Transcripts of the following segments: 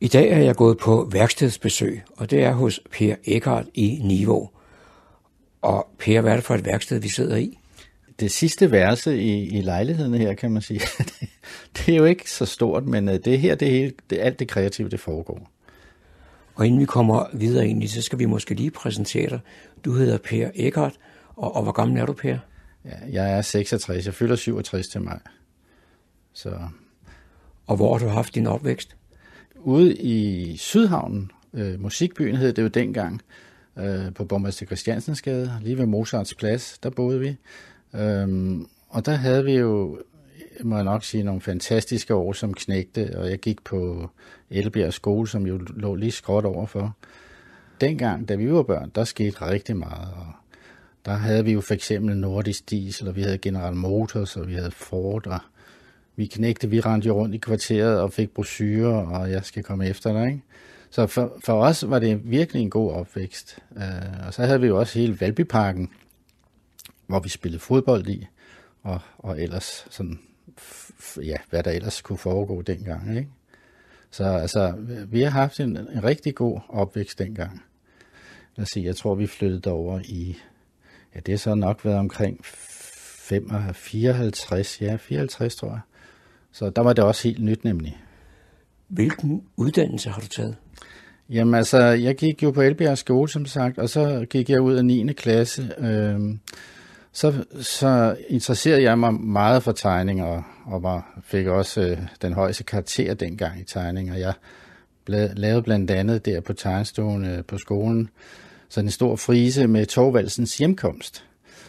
I dag er jeg gået på værkstedsbesøg, og det er hos Per Eckhardt i Niveau. Og Per, hvad er det for et værksted, vi sidder i? Det sidste værelse i, i lejligheden her, kan man sige, det, det er jo ikke så stort, men øh, det her, det hele, det, alt det kreative, det foregår. Og inden vi kommer videre egentlig, så skal vi måske lige præsentere dig. Du hedder Per Eckhardt, og, og hvor gammel er du, Per? Ja, jeg er 66, jeg fylder 67 til maj. Så... Og hvor har du haft din opvækst? ude i Sydhavnen, øh, musikbyen hed det jo dengang, øh, på Borgmester Christiansens Gade, lige ved Mozarts Plads, der boede vi. Øhm, og der havde vi jo, må jeg nok sige, nogle fantastiske år som knægte, og jeg gik på Elbjerg skole, som jo lå lige skråt overfor. Dengang, da vi var børn, der skete rigtig meget, og der havde vi jo for eksempel Nordisk Diesel, og vi havde General Motors, og vi havde Ford, og vi knægte, vi rendte rundt i kvarteret og fik brochurer, og jeg skal komme efter dig. Ikke? Så for, for os var det virkelig en god opvækst. Øh, og så havde vi jo også hele Valbyparken, hvor vi spillede fodbold i, og, og ellers sådan, ja, hvad der ellers kunne foregå dengang. Ikke? Så altså, vi har haft en, en rigtig god opvækst dengang. Lad os se, jeg tror, vi flyttede derover i, ja, det har så nok været omkring 54, ja, 54 tror jeg. Så der var det også helt nyt nemlig. Hvilken uddannelse har du taget? Jamen altså, jeg gik jo på Elbjerg skole, som sagt, og så gik jeg ud af 9. klasse. Øh, så, så interesserede jeg mig meget for tegning, og, og var, fik også øh, den højeste karakter dengang i tegning. Og jeg bla, lavede blandt andet der på tegnestuen øh, på skolen sådan en stor frise med Torvaldsens hjemkomst,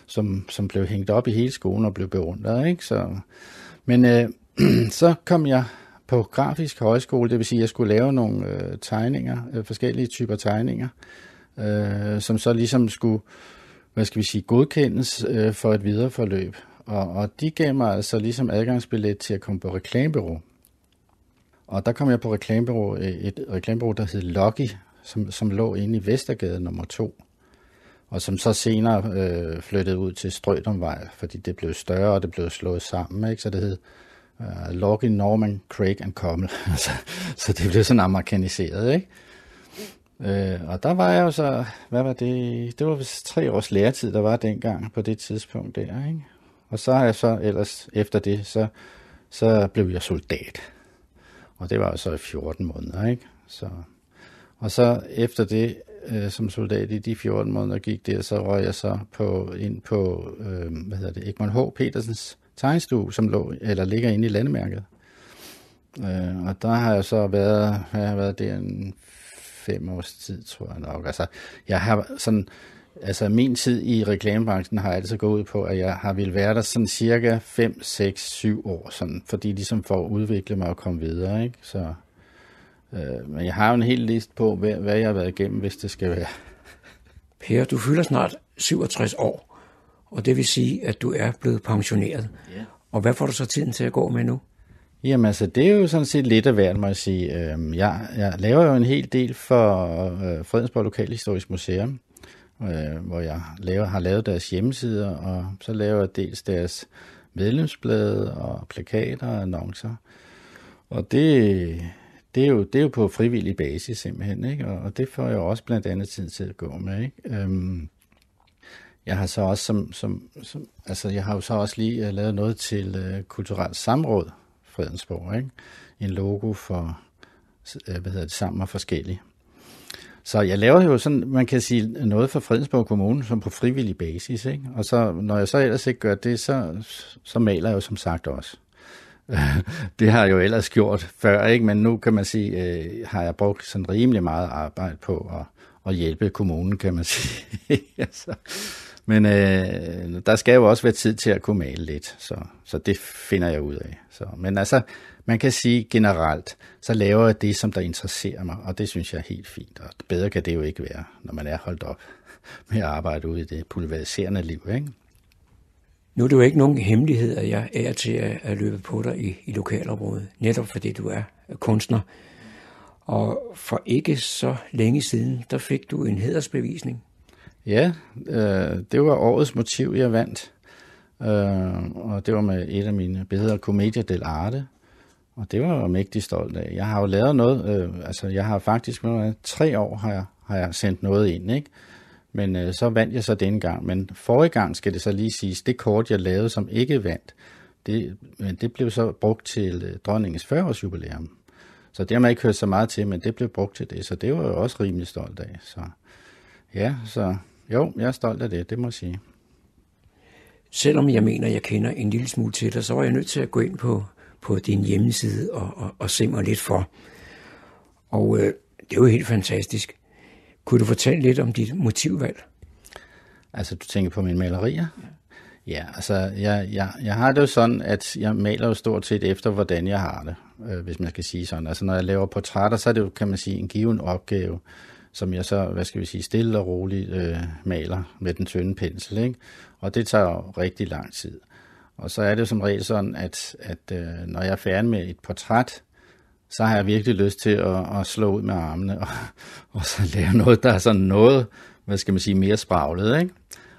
som, som blev hængt op i hele skolen og blev beundret. Ikke? Så, men øh, så kom jeg på grafisk højskole, det vil sige, at jeg skulle lave nogle øh, tegninger, øh, forskellige typer tegninger, øh, som så ligesom skulle, hvad skal vi sige, godkendes øh, for et videre forløb. Og, og de gav mig altså ligesom adgangsbillet til at komme på reklamebureau. Og der kom jeg på reklamebureau, øh, et reklamebureau, der hed Lucky, som, som lå inde i Vestergade nummer 2, og som så senere øh, flyttede ud til Strødomvej, fordi det blev større, og det blev slået sammen, ikke? så det hed uh, øh, Login, Norman, Craig and Commel. så, det blev sådan amerikaniseret, ikke? Uh, og der var jeg jo så, hvad var det, det var vist tre års læretid, der var dengang på det tidspunkt der, ikke? Og så har jeg så ellers, efter det, så, så blev jeg soldat. Og det var jo så i 14 måneder, ikke? Så, og så efter det, øh, som soldat i de 14 måneder gik der, så røg jeg så på, ind på, øh, hvad hedder det, Egmont H. Petersens tegnestue, som lå, eller ligger inde i landemærket. Øh, og der har jeg så været, jeg har været der en fem års tid, tror jeg nok. Altså, jeg har sådan, altså min tid i reklamebranchen har altid gået ud på, at jeg har vil være der sådan cirka 5, 6, 7 år, sådan, fordi ligesom for at udvikle mig og komme videre, ikke? Så, øh, men jeg har jo en hel liste på, hvad, hvad jeg har været igennem, hvis det skal være. Per, du fylder snart 67 år og det vil sige, at du er blevet pensioneret. Ja. Og hvad får du så tiden til at gå med nu? Jamen altså, det er jo sådan set lidt af hvert, må jeg sige. Øhm, jeg, jeg laver jo en hel del for øh, Fredensborg Lokalhistorisk Museum, øh, hvor jeg laver, har lavet deres hjemmesider, og så laver jeg dels deres medlemsblade og plakater og annoncer. Og det, det, er jo, det er jo på frivillig basis simpelthen, ikke? Og, det får jeg også blandt andet tid til at gå med. Ikke? Øhm, jeg har så også som, som, som altså jeg har jo så også lige uh, lavet noget til uh, kulturelt samråd Fredensborg, ikke? En logo for uh, hvad hedder det, sammen og forskellige. Så jeg laver jo sådan, man kan sige, noget for Fredensborg Kommune, som på frivillig basis, ikke? Og så, når jeg så ellers ikke gør det, så, så maler jeg jo som sagt også. det har jeg jo ellers gjort før, ikke? Men nu kan man sige, øh, har jeg brugt sådan rimelig meget arbejde på at, at hjælpe kommunen, kan man sige. altså, men øh, der skal jo også være tid til at kunne male lidt, så, så det finder jeg ud af. Så, men altså, man kan sige generelt, så laver jeg det, som der interesserer mig, og det synes jeg er helt fint. Og bedre kan det jo ikke være, når man er holdt op med at arbejde ude i det pulveriserende liv, ikke? Nu er det jo ikke nogen hemmelighed, at jeg er til at, løbe på dig i, i lokalområdet, netop fordi du er kunstner. Og for ikke så længe siden, der fik du en hedersbevisning Ja, øh, det var årets motiv, jeg vandt. Øh, og det var med et af mine bedre Commedia dell'arte. Og det var jeg mægtig stolt af. Jeg har jo lavet noget, øh, altså jeg har faktisk, med tre år har jeg, har jeg sendt noget ind, ikke? Men øh, så vandt jeg så denne gang. Men forrige gang skal det så lige siges, det kort, jeg lavede, som ikke vandt, det, men det blev så brugt til øh, dronningens 40-års jubilæum. Så det har man ikke hørt så meget til, men det blev brugt til det, så det var jeg også rimelig stolt af. Så ja, så jo, jeg er stolt af det, det må jeg sige. Selvom jeg mener, jeg kender en lille smule til dig, så var jeg nødt til at gå ind på, på din hjemmeside og, og, og se mig lidt for. Og øh, det er jo helt fantastisk. Kunne du fortælle lidt om dit motivvalg? Altså, du tænker på mine malerier? Ja. Ja, altså jeg, jeg, jeg har det jo sådan, at jeg maler jo stort set efter, hvordan jeg har det, øh, hvis man skal sige sådan. Altså når jeg laver portrætter, så er det jo, kan man sige, en given opgave som jeg så, hvad skal vi sige, stille og roligt øh, maler med den tynde pensel. Ikke? Og det tager jo rigtig lang tid. Og så er det som regel sådan, at, at øh, når jeg er færdig med et portræt, så har jeg virkelig lyst til at, at slå ud med armene og, og så lave noget, der er sådan noget, hvad skal man sige, mere spraglet. Ikke?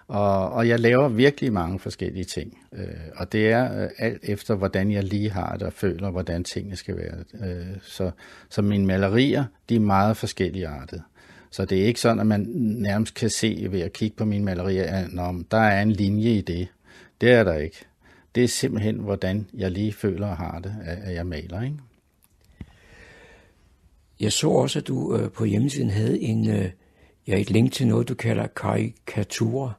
Og, og jeg laver virkelig mange forskellige ting. Øh, og det er øh, alt efter, hvordan jeg lige har det og føler, hvordan tingene skal være. Øh, så, så mine malerier, de er meget forskellige artet. Så det er ikke sådan, at man nærmest kan se ved at kigge på mine malerier, at der er en linje i det. Det er der ikke. Det er simpelthen, hvordan jeg lige føler og har det, at jeg maler. Ikke? Jeg så også, at du øh, på hjemmesiden havde en, øh, ja, et link til noget, du kalder karikaturer.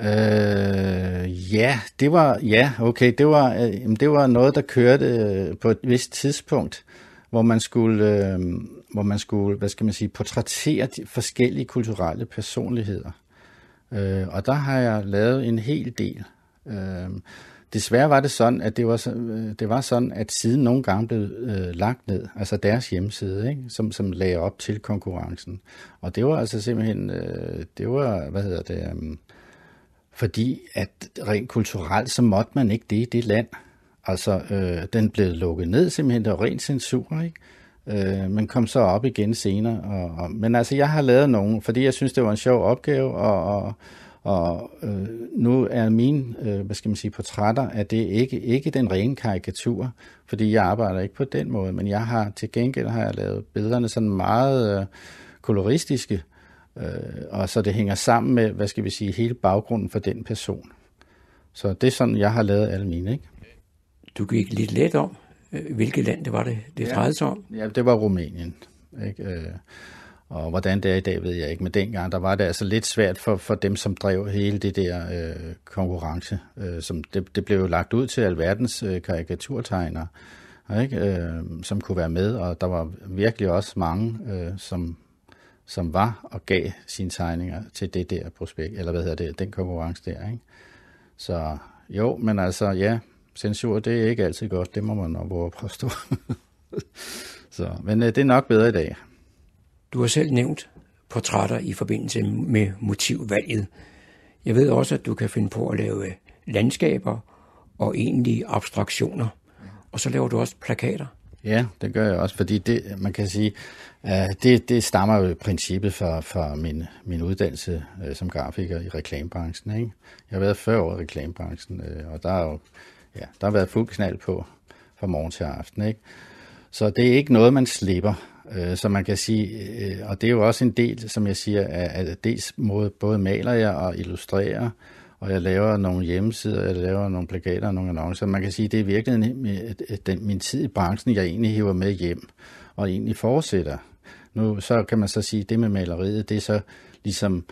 Øh, ja, det var ja, okay, det var øh, det var noget der kørte øh, på et vist tidspunkt, hvor man skulle øh, hvor man skulle, hvad skal man sige, portrættere de forskellige kulturelle personligheder. Øh, og der har jeg lavet en hel del. Øh, desværre var det sådan, at det var, øh, det var sådan, at siden nogle gange blev øh, lagt ned, altså deres hjemmeside, ikke? Som, som lagde op til konkurrencen. Og det var altså simpelthen, øh, det var, hvad hedder det, øh, fordi at rent kulturelt, så måtte man ikke det i det land. Altså, øh, den blev lukket ned simpelthen, der var ren censur, ikke? øh, men kom så op igen senere. Og, og, men altså, jeg har lavet nogle, fordi jeg synes, det var en sjov opgave, og, og, og øh, nu er mine, øh, hvad skal man sige, portrætter at det ikke, ikke den rene karikatur, fordi jeg arbejder ikke på den måde, men jeg har til gengæld har jeg lavet billederne sådan meget øh, koloristiske, øh, og så det hænger sammen med, hvad skal vi sige, hele baggrunden for den person. Så det er sådan, jeg har lavet alle mine, ikke? Du gik lidt let om, Øh, hvilket land det var, det, det ja. drejede sig om? Ja, det var Rumænien. Ikke? Øh, og hvordan det er i dag, ved jeg ikke. Men dengang, der var det altså lidt svært for, for dem, som drev hele det der øh, konkurrence. Øh, som det, det blev jo lagt ud til alverdens øh, karikaturtegnere, ikke? Øh, som kunne være med. Og der var virkelig også mange, øh, som, som var og gav sine tegninger til det der prospekt, eller hvad hedder det, den konkurrence der. Ikke? Så jo, men altså ja, censur, det er ikke altid godt, det må man nok at påstå. så, men øh, det er nok bedre i dag. Du har selv nævnt portrætter i forbindelse med motivvalget. Jeg ved også, at du kan finde på at lave øh, landskaber og egentlige abstraktioner. Og så laver du også plakater. Ja, det gør jeg også, fordi det, man kan sige, øh, det, det stammer jo i princippet fra, fra min, min uddannelse som grafiker i reklamebranchen. Ikke? Jeg har været før år i reklamebranchen, og der er jo ja, der har været fuld knald på fra morgen til aften. Ikke? Så det er ikke noget, man slipper. Øh, så man kan sige, øh, og det er jo også en del, som jeg siger, at, dels måde, både maler jeg og illustrerer, og jeg laver nogle hjemmesider, jeg laver nogle plakater og nogle annoncer. Man kan sige, at det er virkelig den, min tid i branchen, jeg egentlig hiver med hjem, og egentlig fortsætter. Nu så kan man så sige, at det med maleriet, det er så ligesom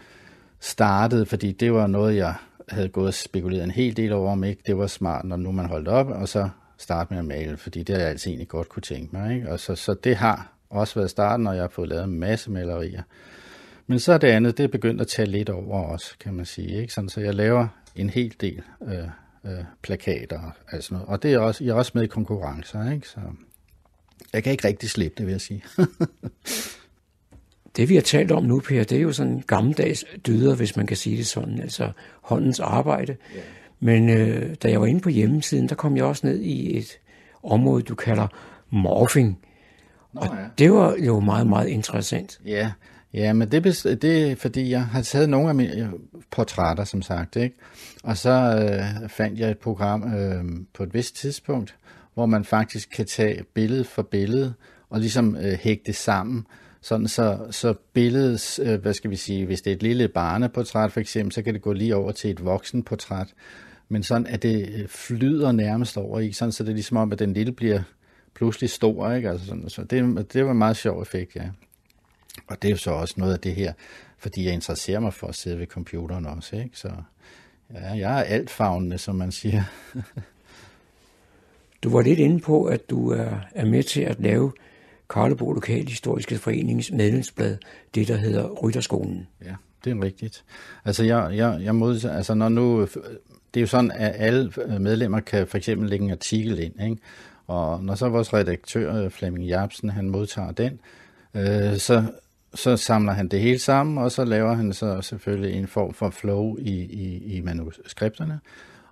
startede, fordi det var noget, jeg havde gået og spekuleret en hel del over, om ikke det var smart, når nu man holdt op, og så starte med at male, fordi det har jeg altså egentlig godt kunne tænke mig. Ikke? Og så, så det har også været starten, og jeg har fået lavet en masse malerier. Men så er det andet, det er begyndt at tage lidt over også, kan man sige. Ikke? Sådan, så jeg laver en hel del øh, øh, plakater og alt noget. Og det er også, jeg er også med i konkurrencer, ikke? så jeg kan ikke rigtig slippe det, vil jeg sige. Det vi har talt om nu, Per, det er jo sådan gammeldags dyder, hvis man kan sige det sådan, altså håndens arbejde. Ja. Men øh, da jeg var inde på hjemmesiden, der kom jeg også ned i et område, du kalder morphing. Nå, ja. Og det var jo meget, meget interessant. Ja, ja men det, det er fordi, jeg har taget nogle af mine øh, portrætter, som sagt. Ikke? Og så øh, fandt jeg et program øh, på et vist tidspunkt, hvor man faktisk kan tage billede for billede og ligesom øh, hægte sammen. Sådan så, så billedet, øh, hvad skal vi sige, hvis det er et lille barneportræt for eksempel, så kan det gå lige over til et voksenportræt. Men sådan, at det øh, flyder nærmest over i, sådan så det er ligesom om, at den lille bliver pludselig stor. Ikke? Altså sådan, så det, det var en meget sjov effekt, ja. Og det er jo så også noget af det her, fordi jeg interesserer mig for at sidde ved computeren også. Ikke? Så ja, jeg er altfavnende, som man siger. du var lidt inde på, at du er, er med til at lave Karlebo Lokalhistoriske Forenings medlemsblad, det der hedder Rytterskolen. Ja, det er rigtigt. Altså, jeg, jeg, jeg mod, altså når nu, det er jo sådan, at alle medlemmer kan for eksempel lægge en artikel ind, ikke? og når så vores redaktør øh, Flemming Jabsen, han modtager den, øh, så, så samler han det hele sammen, og så laver han så selvfølgelig en form for flow i, i, i manuskripterne,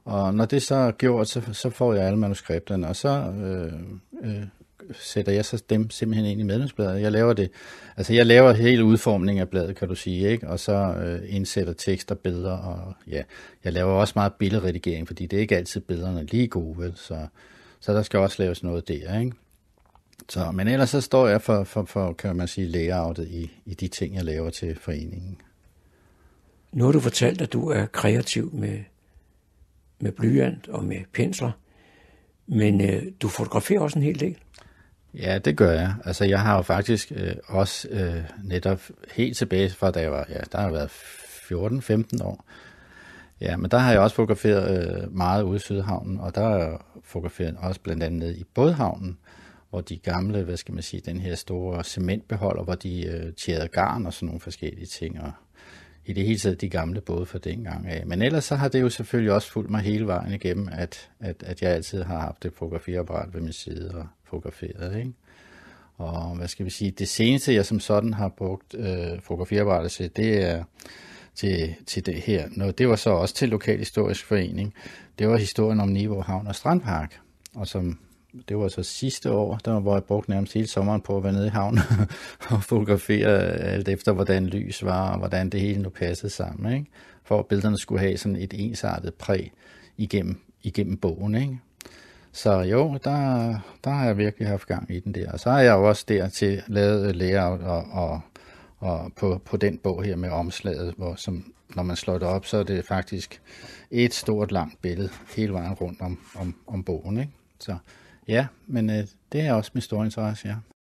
og når det så er gjort, så, så får jeg alle manuskripterne, og så øh, øh, sætter jeg så dem simpelthen ind i medlemsbladet. Jeg laver det, altså jeg laver hele udformningen af bladet, kan du sige, ikke? Og så øh, indsætter tekster, billeder, og ja, jeg laver også meget billedredigering, fordi det er ikke altid billederne lige gode, vel? Så, så der skal også laves noget der, ikke? Så, men ellers så står jeg for, for, for kan man sige, layoutet i, i de ting, jeg laver til foreningen. Nu har du fortalt, at du er kreativ med, med blyant og med pensler, men øh, du fotograferer også en hel del. Ja, det gør jeg. Altså, jeg har jo faktisk øh, også øh, netop helt tilbage fra, da jeg var, ja, der har været 14-15 år. Ja, men der har jeg også fotograferet øh, meget ude i Sydhavnen, og der har jeg fotograferet også blandt andet nede i Bådhavnen, hvor de gamle, hvad skal man sige, den her store cementbeholder, hvor de øh, tjærede garn og sådan nogle forskellige ting, og i det hele taget de gamle både fra dengang af. Men ellers så har det jo selvfølgelig også fulgt mig hele vejen igennem, at, at, at jeg altid har haft et fotografiapparat ved min side og fotograferet. Ikke? Og hvad skal vi sige, det seneste jeg som sådan har brugt øh, fotografiapparatet til, det er til, til det her. Nå, det var så også til Lokalhistorisk Forening. Det var historien om Niveau Havn og Strandpark, og som det var så altså sidste år, der var jeg brugt nærmest hele sommeren på at være nede i havnen og fotografere alt efter, hvordan lys var, og hvordan det hele nu passede sammen, ikke? for at billederne skulle have sådan et ensartet præg igennem, igennem bogen. Ikke? Så jo, der, der har jeg virkelig haft gang i den der. Og så har jeg jo også dertil lavet øh, layout og, og, og på, på den bog her med omslaget, hvor som, når man slår det op, så er det faktisk et stort langt billede hele vejen rundt om, om, om bogen. Ikke? Så Ja, men øh, det er også min store interesse, ja.